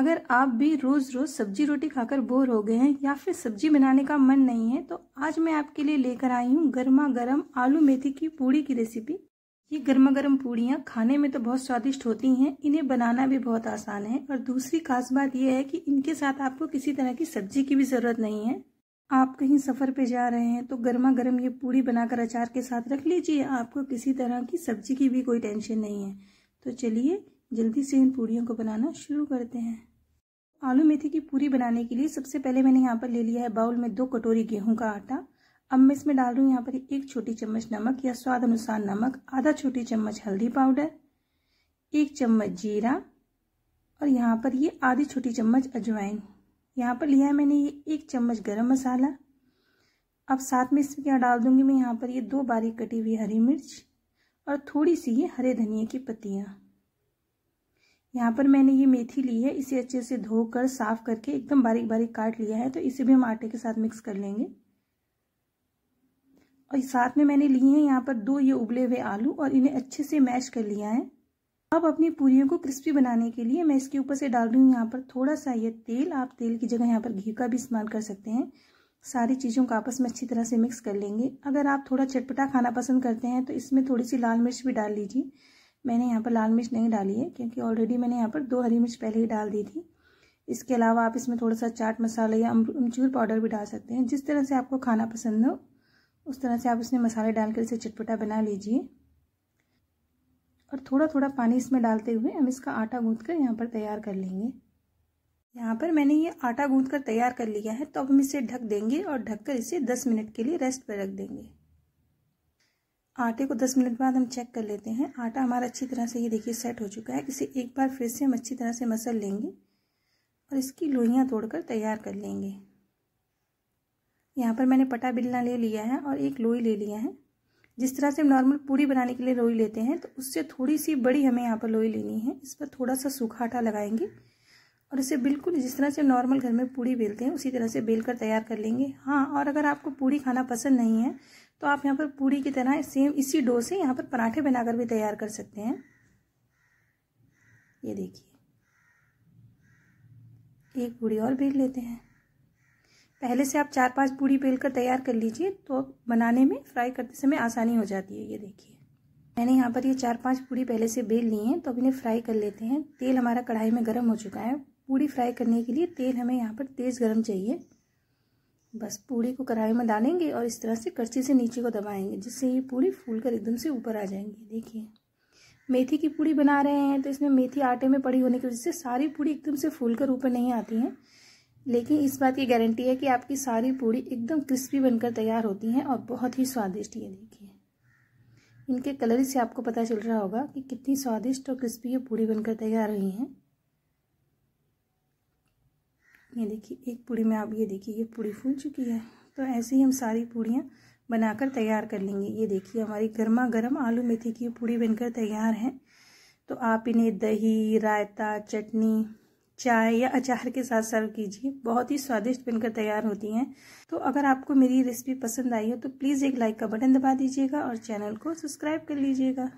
अगर आप भी रोज़ रोज़ सब्जी रोटी खाकर बोर हो गए हैं या फिर सब्जी बनाने का मन नहीं है तो आज मैं आपके लिए लेकर आई हूँ गर्मा गर्म आलू मेथी की पूड़ी की रेसिपी ये गर्मा गर्म पूड़ियाँ खाने में तो बहुत स्वादिष्ट होती हैं इन्हें बनाना भी बहुत आसान है और दूसरी खास बात यह है कि इनके साथ आपको किसी तरह की सब्जी की भी ज़रूरत नहीं है आप कहीं सफ़र पे जा रहे हैं तो गर्मा गर्म ये पूड़ी बनाकर अचार के साथ रख लीजिए आपको किसी तरह की सब्जी की भी कोई टेंशन नहीं है तो चलिए जल्दी से इन पूड़ियों को बनाना शुरू करते हैं आलू मेथी की पूरी बनाने के लिए सबसे पहले मैंने यहाँ पर ले लिया है बाउल में दो कटोरी गेहूं का आटा अब मैं इसमें डाल रही हूँ यहाँ पर एक छोटी चम्मच नमक या स्वाद अनुसार नमक आधा छोटी चम्मच हल्दी पाउडर एक चम्मच जीरा और यहाँ पर ये आधी छोटी चम्मच अजवाइन यहाँ पर लिया है मैंने ये एक चम्मच गरम मसाला अब साथ में इसमें क्या डाल दूंगी मैं यहाँ पर ये दो बारीक कटी हुई हरी मिर्च और थोड़ी सी ये हरे धनिया की पत्तियाँ यहाँ पर मैंने ये मेथी ली है इसे अच्छे से धोकर साफ करके एकदम बारीक बारीक काट लिया है तो इसे भी हम आटे के साथ मिक्स कर लेंगे और साथ में मैंने लिए हैं यहाँ पर दो ये उबले हुए आलू और इन्हें अच्छे से मैश कर लिया है अब अपनी पूरियों को क्रिस्पी बनाने के लिए मैं इसके ऊपर से डाल रही हूँ यहाँ पर थोड़ा सा ये तेल आप तेल की जगह यहाँ पर घी का भी इस्तेमाल कर सकते हैं सारी चीज़ों को आपस में अच्छी तरह से मिक्स कर लेंगे अगर आप थोड़ा चटपटा खाना पसंद करते हैं तो इसमें थोड़ी सी लाल मिर्च भी डाल लीजिए मैंने यहाँ पर लाल मिर्च नहीं डाली है क्योंकि ऑलरेडी मैंने यहाँ पर दो हरी मिर्च पहले ही डाल दी थी इसके अलावा आप इसमें थोड़ा सा चाट मसाला या अमचूर पाउडर भी डाल सकते हैं जिस तरह से आपको खाना पसंद हो उस तरह से आप इसमें मसाले डालकर इसे चटपटा बना लीजिए और थोड़ा थोड़ा पानी इसमें डालते हुए हम इसका आटा गूंथ कर यहाँ पर तैयार कर लेंगे यहाँ पर मैंने ये आटा गूंथ कर तैयार कर लिया है तो अब हम इसे ढक देंगे और ढककर इसे 10 मिनट के लिए रेस्ट पर रख देंगे आटे को 10 मिनट बाद हम चेक कर लेते हैं आटा हमारा अच्छी तरह से ये देखिए सेट हो चुका है इसे एक बार फिर से हम अच्छी तरह से मसल लेंगे और इसकी लोहियाँ तोड़कर तैयार कर लेंगे यहाँ पर मैंने पटा बिलना ले लिया है और एक लोई ले लिया है जिस तरह से हम नॉर्मल पूरी बनाने के लिए लोई लेते हैं तो उससे थोड़ी सी बड़ी हमें यहाँ पर लोई लेनी है इस पर थोड़ा सा सूखा आटा लगाएंगे और इसे बिल्कुल जिस तरह से नॉर्मल घर में पूड़ी बेलते हैं उसी तरह से बेल कर तैयार कर लेंगे हाँ और अगर आपको पूड़ी खाना पसंद नहीं है तो आप यहाँ पर पूड़ी की तरह सेम इसी डो से यहाँ पर पराठे बनाकर भी तैयार कर सकते हैं ये देखिए एक पूड़ी और बेल लेते हैं पहले से आप चार पांच पूड़ी बेल कर तैयार कर लीजिए तो बनाने में फ्राई करते समय आसानी हो जाती है ये देखिए मैंने यहाँ पर ये चार पांच पूड़ी पहले से बेल ली हैं तो अब इन्हें फ्राई कर लेते हैं तेल हमारा कढ़ाई में गर्म हो चुका है पूड़ी फ्राई करने के लिए तेल हमें यहाँ पर तेज़ गर्म चाहिए बस पूड़ी को कढ़ाई में डालेंगे और इस तरह से करछी से नीचे को दबाएंगे जिससे ये पूड़ी फूल कर एकदम से ऊपर आ जाएंगी देखिए मेथी की पूड़ी बना रहे हैं तो इसमें मेथी आटे में पड़ी होने की वजह से सारी पूड़ी एकदम से फूल कर ऊपर नहीं आती हैं लेकिन इस बात की गारंटी है कि आपकी सारी पूड़ी एकदम क्रिस्पी बनकर तैयार होती हैं और बहुत ही स्वादिष्ट ये देखिए इनके कलर से आपको पता चल रहा होगा कि कितनी स्वादिष्ट और क्रिस्पी ये पूड़ी बनकर तैयार हुई हैं ये देखिए एक पूड़ी में आप ये देखिए ये पूड़ी फूल चुकी है तो ऐसे ही हम सारी पूड़ियाँ बनाकर तैयार कर लेंगे ये देखिए हमारी गर्मा गर्म आलू मेथी की पूड़ी बनकर तैयार है तो आप इन्हें दही रायता चटनी चाय या अचार के साथ सर्व कीजिए बहुत ही स्वादिष्ट बनकर तैयार होती हैं तो अगर आपको मेरी रेसिपी पसंद आई हो तो प्लीज़ एक लाइक का बटन दबा दीजिएगा और चैनल को सब्सक्राइब कर लीजिएगा